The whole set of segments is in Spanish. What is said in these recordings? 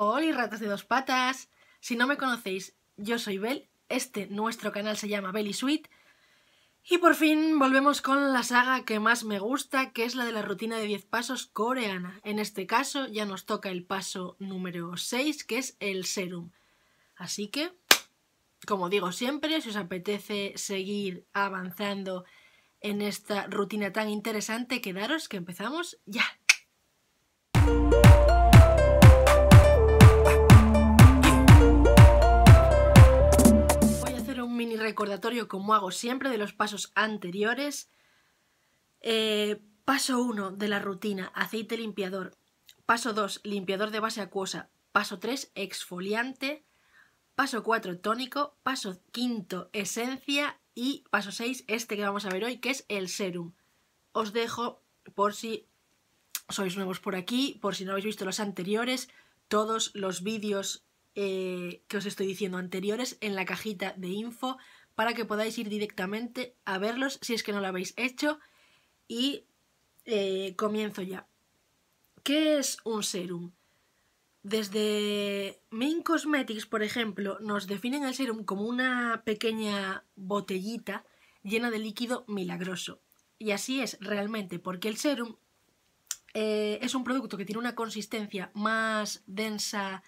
Hola ratas de dos patas, si no me conocéis, yo soy Bel, este nuestro canal se llama Belly Sweet y por fin volvemos con la saga que más me gusta, que es la de la rutina de 10 pasos coreana. En este caso ya nos toca el paso número 6, que es el serum. Así que, como digo siempre, si os apetece seguir avanzando en esta rutina tan interesante, quedaros que empezamos ya. mini recordatorio, como hago siempre, de los pasos anteriores. Eh, paso 1 de la rutina, aceite limpiador. Paso 2, limpiador de base acuosa. Paso 3, exfoliante. Paso 4, tónico. Paso 5, esencia. Y paso 6, este que vamos a ver hoy, que es el serum. Os dejo por si sois nuevos por aquí, por si no habéis visto los anteriores, todos los vídeos eh, que os estoy diciendo anteriores en la cajita de info para que podáis ir directamente a verlos si es que no lo habéis hecho. Y eh, comienzo ya. ¿Qué es un serum? Desde Main Cosmetics, por ejemplo, nos definen el serum como una pequeña botellita llena de líquido milagroso. Y así es realmente, porque el serum eh, es un producto que tiene una consistencia más densa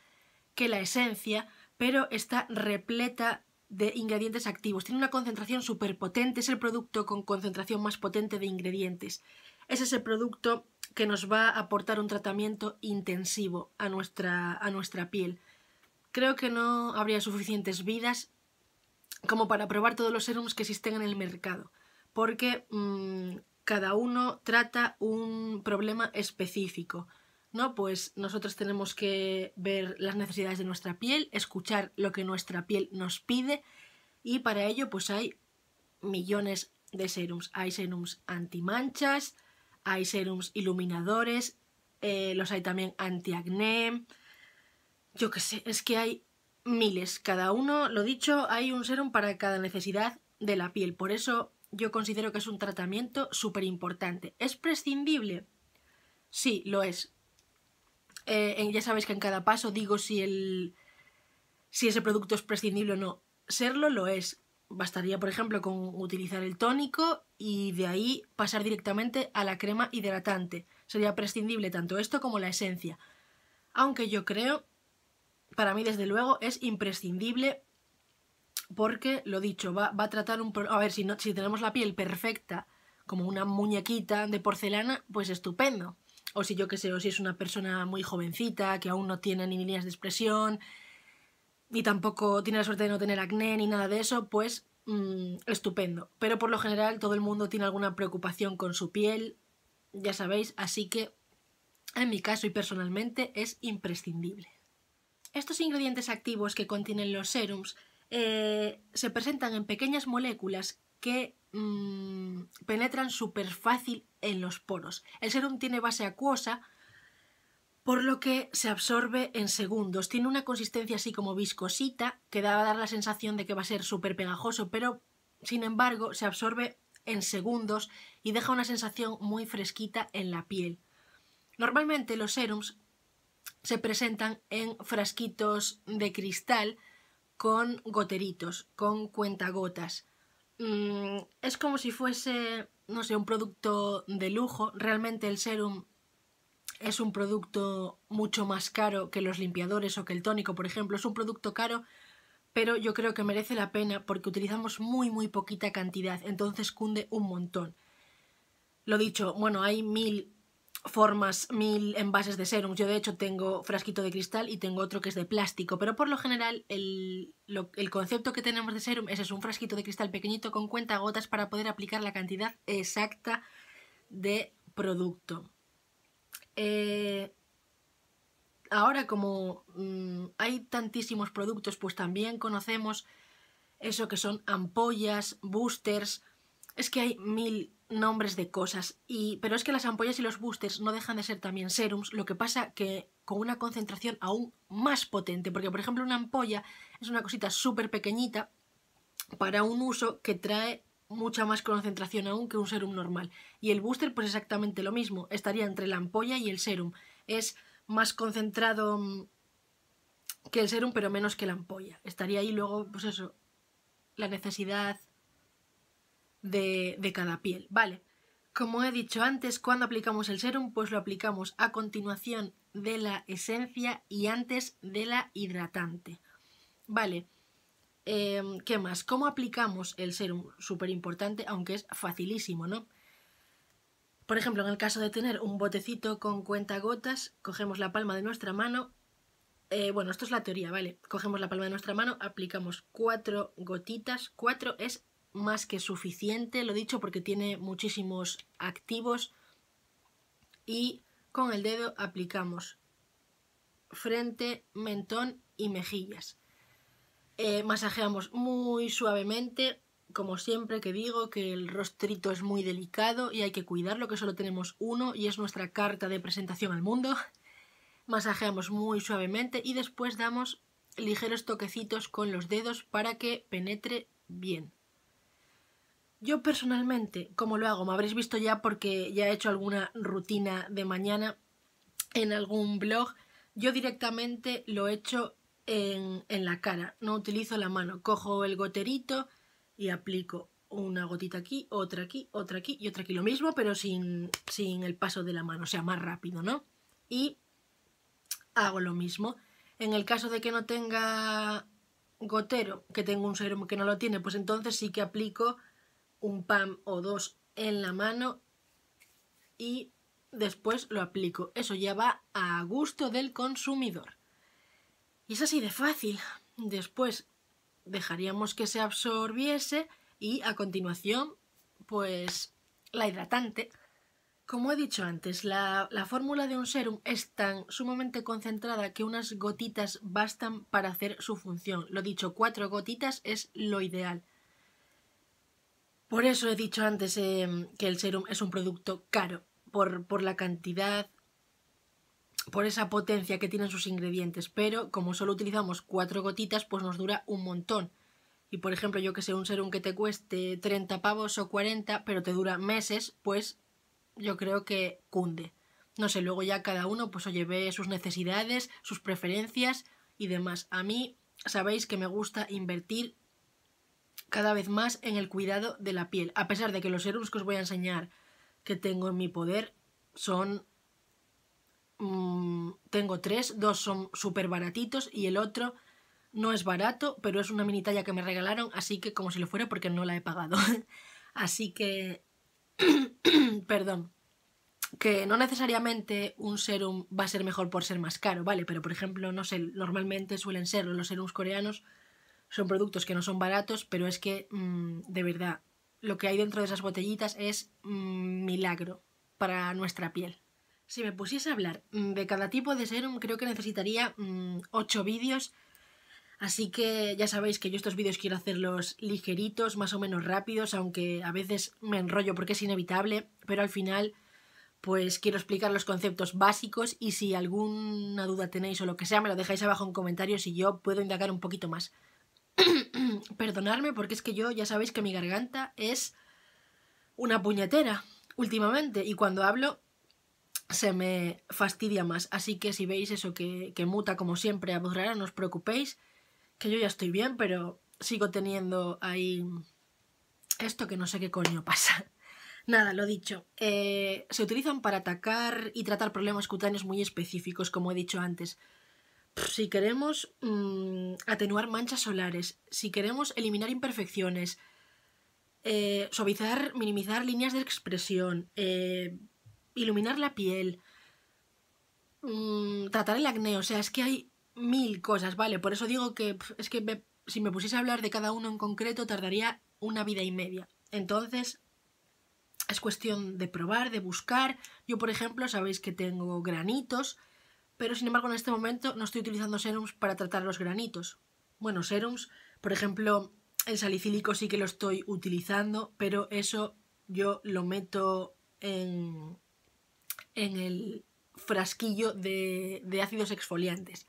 que la esencia, pero está repleta de ingredientes activos. Tiene una concentración súper potente, es el producto con concentración más potente de ingredientes. Es ese producto que nos va a aportar un tratamiento intensivo a nuestra, piel. Creo que no habría suficientes vidas como para probar todos los serums que existen en el mercado, porque mm, cada uno trata un problema específico. ¿no? Pues nosotros tenemos que ver las necesidades de nuestra piel, escuchar lo que nuestra piel nos pide y para ello pues hay millones de serums. Hay serums antimanchas, hay serums iluminadores, eh, los hay también antiacné, yo qué sé, es que hay miles. Cada uno, lo dicho, hay un serum para cada necesidad de la piel. Por eso yo considero que es un tratamiento súper importante. ¿Es prescindible? Sí, lo es, eh, ya sabéis que en cada paso digo si, el, si ese producto es prescindible o no. Serlo lo es. Bastaría, por ejemplo, con utilizar el tónico y de ahí pasar directamente a la crema hidratante. Sería prescindible tanto esto como la esencia. Aunque yo creo, para mí desde luego, es imprescindible porque, lo dicho, va, a tratar un A ver, si, no, si tenemos la piel perfecta, como una muñequita de porcelana, pues estupendo o si yo qué sé, o si es una persona muy jovencita que aún no tiene ni líneas de expresión y tampoco tiene la suerte de no tener acné ni nada de eso, pues mm, estupendo. Pero por lo general todo el mundo tiene alguna preocupación con su piel, ya sabéis, así que en mi caso y personalmente es imprescindible. Estos ingredientes activos que contienen los serums eh, se presentan en pequeñas moléculas que mm, penetran súper fácil en los poros. El serum tiene base acuosa, por lo que se absorbe en segundos. Tiene una consistencia así como viscosita, que da a dar la sensación de que va a ser súper pegajoso, pero sin embargo se absorbe en segundos y deja una sensación muy fresquita en la piel. Normalmente los serums se presentan en frasquitos de cristal con goteritos, con cuentagotas. Mm, es como si fuese, no sé, un producto de lujo. Realmente el serum es un producto mucho más caro que los limpiadores o que el tónico, por ejemplo. Es un producto caro, pero yo creo que merece la pena porque utilizamos muy, muy poquita cantidad, entonces cunde un montón. Lo dicho, bueno, hay mil formas, mil envases de serums Yo de hecho tengo frasquito de cristal y tengo otro que es de plástico, pero por lo general el, concepto que tenemos de serum es, un frasquito de cristal pequeñito con cuenta gotas para poder aplicar la cantidad exacta de producto. Eh, ahora como mm, hay tantísimos productos, pues también conocemos eso que son ampollas, boosters, es que hay mil nombres de cosas. Y, pero es que las ampollas y los boosters no dejan de ser también serums, lo que pasa que con una concentración aún más potente, porque por ejemplo una ampolla es una cosita súper pequeñita para un uso que trae mucha más concentración aún que un serum normal. Y el booster pues exactamente lo mismo, estaría entre la ampolla y el serum. Es más concentrado mm, que el serum pero menos que la ampolla. Estaría ahí luego pues eso, la necesidad de, cada piel, ¿vale? Como he dicho antes, cuando aplicamos el serum, pues lo aplicamos a continuación de la esencia y antes de la hidratante. Vale, em, ¿qué más? ¿Cómo aplicamos el serum? Súper importante, aunque es facilísimo, ¿no? Por ejemplo, en el caso de tener un botecito con gotas, cogemos la palma de nuestra mano. Eh, bueno, esto es la teoría, ¿vale? Cogemos la palma de nuestra mano, aplicamos cuatro gotitas. Cuatro es más que suficiente, lo dicho, porque tiene muchísimos activos. Y con el dedo aplicamos frente, mentón y mejillas. Eh, masajeamos muy suavemente, como siempre que digo, que el rostrito es muy delicado y hay que cuidarlo, que solo tenemos uno y es nuestra carta de presentación al mundo. Masajeamos muy suavemente y después damos ligeros toquecitos con los dedos para que penetre bien. Yo personalmente, como lo hago, me habréis visto ya porque ya he hecho alguna rutina de mañana en algún blog, yo directamente lo he en, en la cara, no utilizo la mano, cojo el goterito y aplico una gotita aquí, otra aquí, otra aquí y otra aquí, lo mismo pero sin, sin el paso de la mano, o sea, más rápido, ¿no? Y hago lo mismo. En el caso de que no tenga gotero, que tengo un serum que no lo tiene, pues entonces sí que aplico un pan o dos en la mano y después lo aplico. Eso ya va a gusto del consumidor. Y es así de fácil. Después dejaríamos que se absorbiese y a continuación, pues la hidratante. Como he dicho antes, la, la fórmula de un serum es tan sumamente concentrada que unas gotitas bastan para hacer su función. Lo dicho, cuatro gotitas es lo ideal. Por eso he dicho antes em, que el serum es un producto caro, por, por la cantidad, por esa potencia que tienen sus ingredientes, pero como solo utilizamos cuatro gotitas, pues nos dura un montón. Y por ejemplo, yo que sé, un serum que te cueste 30 pavos o 40, pero te dura meses, pues yo creo que cunde. No sé, luego ya cada uno pues oye, ve sus necesidades, sus preferencias y demás. A mí, sabéis que me gusta invertir cada vez más en el cuidado de la piel, a pesar de que los serums que os voy a enseñar que tengo en mi poder son... Mm, tengo tres, dos son súper baratitos y el otro no es barato, pero es una mini talla que me regalaron, así que como si lo fuera porque no la he pagado. así que... Perdón. Que no necesariamente un serum va a ser mejor por ser más caro, ¿vale? Pero por ejemplo, no sé, normalmente suelen ser los serums coreanos son productos que no son baratos, pero es que, mm, de verdad, lo que hay dentro de esas botellitas es mm, milagro para nuestra piel. Si me pusiese a hablar mm, de cada tipo de serum, creo que necesitaría 8 vídeos. Así que ya sabéis que yo estos vídeos quiero hacerlos ligeritos, más o menos rápidos, aunque a veces me enrollo porque es inevitable, pero al final pues quiero explicar los conceptos básicos y si alguna duda tenéis o lo que sea me lo dejáis abajo en comentarios y yo puedo indagar un poquito más. Perdonadme porque es que yo ya sabéis que mi garganta es una puñetera últimamente y cuando hablo se me fastidia más. Así que si veis eso que, muta como siempre a voz rara, no os preocupéis, que yo ya estoy bien, pero sigo teniendo ahí esto que no sé qué coño pasa. Nada, lo dicho. Eh, se utilizan para atacar y tratar problemas cutáneos muy específicos, como he dicho antes si queremos mm, atenuar manchas solares, si queremos eliminar imperfecciones, eh, suavizar, minimizar líneas de expresión, eh, iluminar la piel, mm, tratar el acné, o sea, es que hay mil cosas, ¿vale? Por eso digo que es que si me pusiese a hablar de cada uno en concreto tardaría una vida y media. Entonces, es cuestión de probar, de buscar. Yo, por ejemplo, sabéis que tengo granitos pero sin embargo en este momento no estoy utilizando serums para tratar los granitos. Bueno, serums, por ejemplo, el salicílico sí que lo estoy utilizando, pero eso yo lo meto en, en el frasquillo de, ácidos exfoliantes.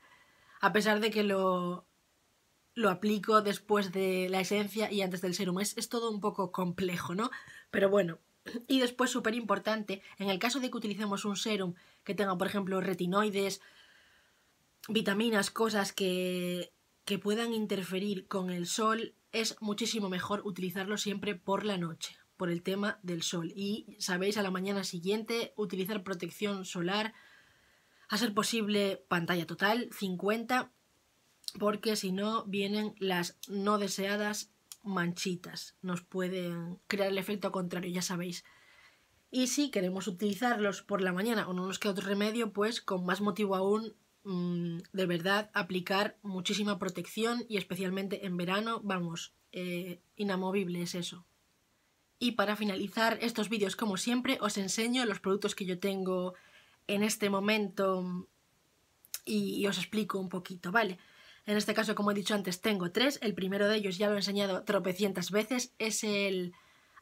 A pesar de que lo, lo aplico después de la esencia y antes del serum. es todo un poco complejo, ¿no? Pero bueno, y después, súper importante, en el caso de que utilicemos un serum que tenga, por ejemplo, retinoides, vitaminas, cosas que, que puedan interferir con el sol, es muchísimo mejor utilizarlo siempre por la noche, por el tema del sol. Y sabéis, a la mañana siguiente, utilizar protección solar, a ser posible pantalla total, 50, porque si no vienen las no deseadas manchitas. Nos pueden crear el efecto contrario, ya sabéis. Y si queremos utilizarlos por la mañana o no nos queda otro remedio, pues con más motivo aún, mm, de verdad, aplicar muchísima protección y especialmente en verano, vamos, eh, inamovible es eso. Y para finalizar estos vídeos, como siempre, os enseño los productos que yo tengo en este momento mm, y os explico un poquito, ¿vale? En este caso, como he dicho antes, tengo tres. El primero de ellos ya lo he enseñado tropecientas veces, es el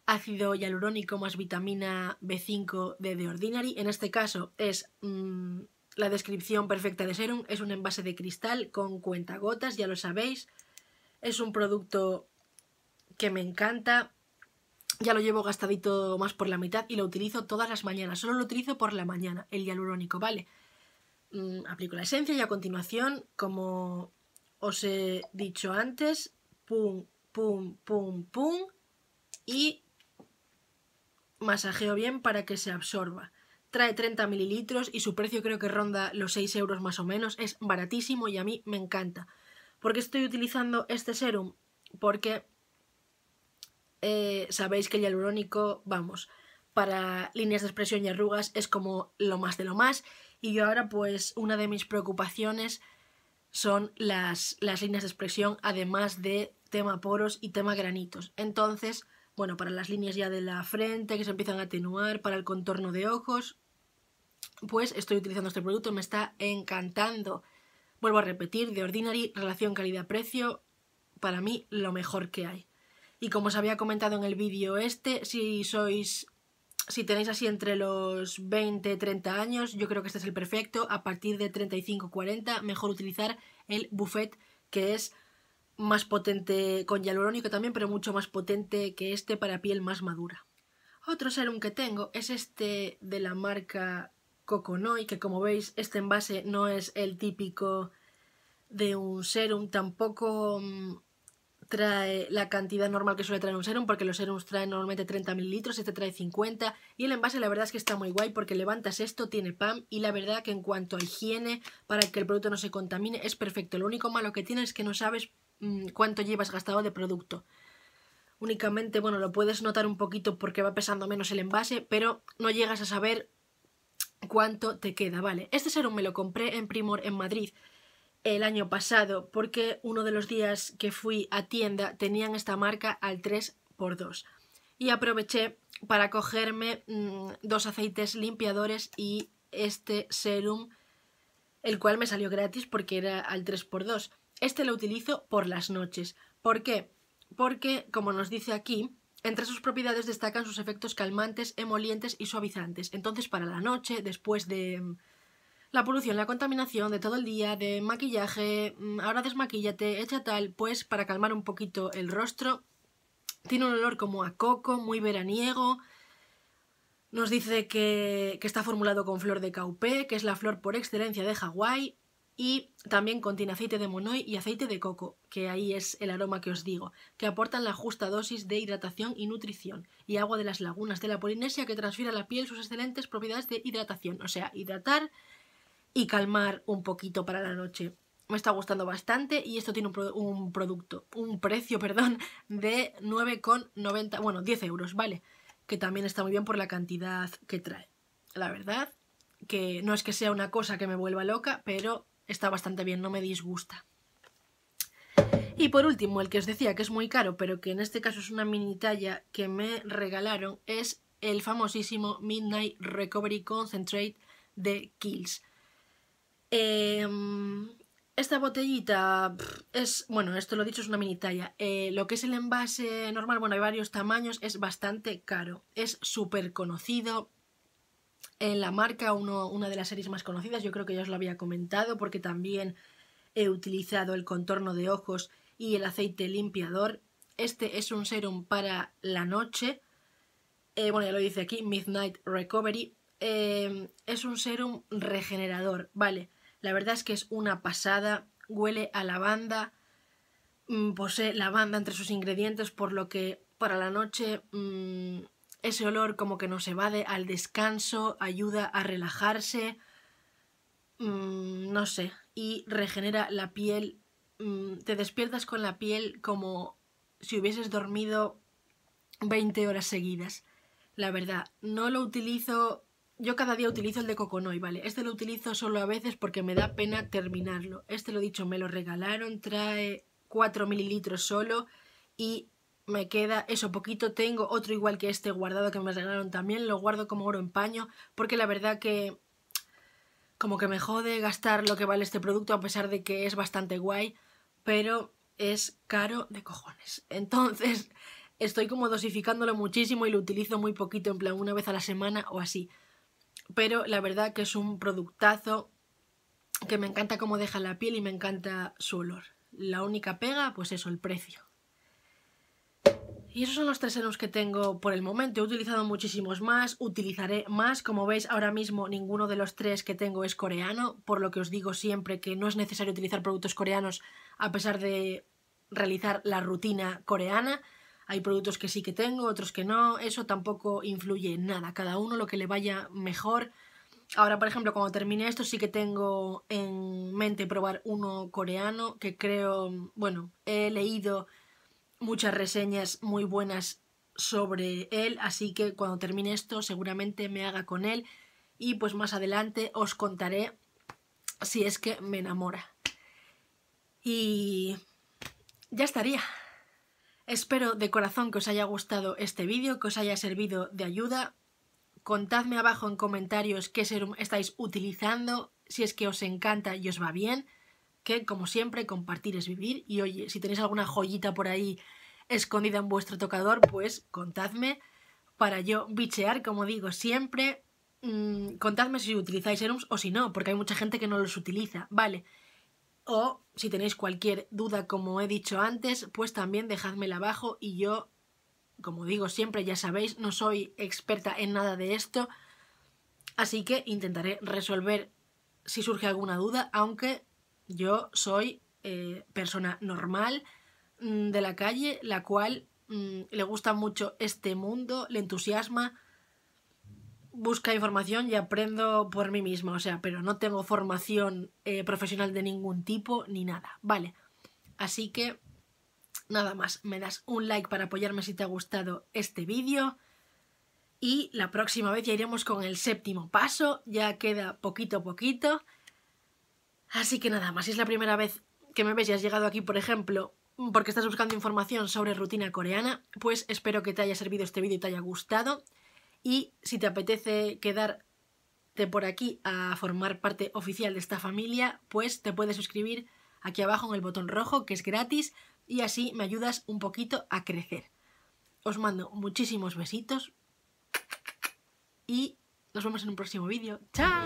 ácido hialurónico más vitamina B5 de The Ordinary. En este caso es mm, la descripción perfecta de serum, es un envase de cristal con cuentagotas, ya lo sabéis. Es un producto que me encanta, ya lo llevo gastadito más por la mitad y lo utilizo todas las mañanas. Solo lo utilizo por la mañana, el hialurónico, ¿vale? Mm, aplico la esencia y a continuación, como os he dicho antes, pum, pum, pum, pum y masajeo bien para que se absorba. Trae 30 mililitros y su precio creo que ronda los 6 euros más o menos. Es baratísimo y a mí me encanta. ¿Por qué estoy utilizando este serum? Porque eh, sabéis que el hialurónico, vamos, para líneas de expresión y arrugas es como lo más de lo más. Y yo ahora pues una de mis preocupaciones son las, las líneas de expresión, además de tema poros y tema granitos. Entonces, bueno, para las líneas ya de la frente que se empiezan a atenuar, para el contorno de ojos, pues estoy utilizando este producto, me está encantando. Vuelvo a repetir, de Ordinary, relación calidad-precio, para mí lo mejor que hay. Y como os había comentado en el vídeo este, si sois si tenéis así entre los 20, 30 años, yo creo que este es el perfecto. A partir de 35, 40, mejor utilizar el buffet que es más potente con hialurónico también, pero mucho más potente que este para piel más madura. Otro serum que tengo es este de la marca Coconoi, que como veis este envase no es el típico de un serum, tampoco mm, trae la cantidad normal que suele traer un serum, porque los serums traen normalmente 30 mililitros, este trae 50, y el envase la verdad es que está muy guay, porque levantas esto, tiene PAM, y la verdad que en cuanto a higiene, para que el producto no se contamine, es perfecto. Lo único malo que tiene es que no sabes mm, cuánto llevas gastado de producto. Únicamente, bueno, lo puedes notar un poquito porque va pesando menos el envase, pero no llegas a saber cuánto te queda, ¿vale? Este serum me lo compré en Primor en Madrid el año pasado porque uno de los días que fui a tienda tenían esta marca al 3x2 y aproveché para cogerme mm, dos aceites limpiadores y este serum el cual me salió gratis porque era al 3x2 este lo utilizo por las noches ¿por qué? porque como nos dice aquí entre sus propiedades destacan sus efectos calmantes, emolientes y suavizantes. Entonces, para la noche, después de, mm, la polución, la contaminación de todo el día, de maquillaje, mm, ahora desmaquíllate, echa tal, pues para calmar un poquito el rostro. Tiene un olor como a coco, muy veraniego. Nos dice que, que está formulado con flor de caupé, que es la flor por excelencia de Hawái, y también contiene aceite de monoi y aceite de coco, que ahí es el aroma que os digo, que aportan la justa dosis de hidratación y nutrición, y agua de las lagunas de la Polinesia que transfiere a la piel sus excelentes propiedades de hidratación, o sea, hidratar, y calmar un poquito para la noche. Me está gustando bastante y esto tiene un, producto, un precio, perdón, de 9,90, bueno, 10 euros, ¿vale? Que también está muy bien por la cantidad que trae. La verdad, que no es que sea una cosa que me vuelva loca, pero está bastante bien, no me disgusta. Y por último, el que os decía que es muy caro, pero que en este caso es una mini talla que me regalaron, es el famosísimo Midnight Recovery Concentrate de Kills. Em, esta botellita es, bueno, esto lo he dicho, es una mini talla. Eh, lo que es el envase normal, bueno, hay varios tamaños, es bastante caro. Es súper conocido. En la marca, uno, una de las series más conocidas, yo creo que ya os lo había comentado, porque también he utilizado el contorno de ojos y el aceite limpiador. Este es un serum para la noche. Eh, bueno, ya lo dice aquí, Midnight Recovery. Em, es un serum regenerador, vale. La verdad es que es una pasada, huele a lavanda, mm, posee lavanda entre sus ingredientes, por lo que para la noche mm, ese olor como que nos evade al descanso, ayuda a relajarse, mm, no sé, y regenera la piel, te despiertas con la piel como si hubieses dormido 20 horas seguidas. La verdad, no lo utilizo yo cada día utilizo el de Coconoy, ¿vale? Este lo utilizo solo a veces porque me da pena terminarlo. Este, lo he dicho, me lo regalaron, trae 4 mililitros solo y me queda eso, poquito tengo otro igual que este guardado que me regalaron también, lo guardo como oro en paño porque la verdad que como que me jode gastar lo que vale este producto a pesar de que es bastante guay, pero es caro de cojones. Entonces estoy como dosificándolo muchísimo y lo utilizo muy poquito, en plan una vez a la semana o así pero la verdad que es un productazo que me encanta cómo deja la piel y me encanta su olor. La única pega, pues eso, el precio. Y esos son los tres senos que tengo por el momento. He utilizado muchísimos más, utilizaré más. Como veis, ahora mismo ninguno de los tres que tengo es coreano, por lo que os digo siempre que no es necesario utilizar productos coreanos a pesar de realizar la rutina coreana. Hay productos que sí que tengo, otros que no. Eso tampoco influye en nada. Cada uno lo que le vaya mejor. Ahora, por ejemplo, cuando termine esto, sí que tengo en mente probar uno coreano que creo, bueno, he leído muchas reseñas muy buenas sobre él, así que cuando termine esto seguramente me haga con él y pues más adelante os contaré si es que me enamora. Y ya estaría. Espero de corazón que os haya gustado este vídeo, que os haya servido de ayuda. Contadme abajo en comentarios qué serum estáis utilizando, si es que os encanta y os va bien, que como siempre compartir es vivir y oye, si tenéis alguna joyita por ahí escondida en vuestro tocador, pues contadme para yo bichear, como digo siempre. Mm, contadme si utilizáis serums o si no, porque hay mucha gente que no los utiliza, ¿vale? vale o si tenéis cualquier duda, como he dicho antes, pues también dejadmela abajo y yo, como digo siempre, ya sabéis, no soy experta en nada de esto, así que intentaré resolver si surge alguna duda, aunque yo soy eh, persona normal mm, de la calle, la cual mm, le gusta mucho este mundo, le entusiasma, busca información y aprendo por mí misma, o sea, pero no tengo formación eh, profesional de ningún tipo ni nada, ¿vale? Así que, nada más, me das un like para apoyarme si te ha gustado este vídeo y la próxima vez ya iremos con el séptimo paso, ya queda poquito a poquito. Así que nada más, si es la primera vez que me ves y has llegado aquí, por ejemplo, porque estás buscando información sobre rutina coreana, pues espero que te haya servido este vídeo y te haya gustado. Y si te apetece quedarte por aquí a formar parte oficial de esta familia, pues te puedes suscribir aquí abajo en el botón rojo, que es gratis, y así me ayudas un poquito a crecer. Os mando muchísimos besitos y nos vemos en un próximo vídeo. ¡Chao!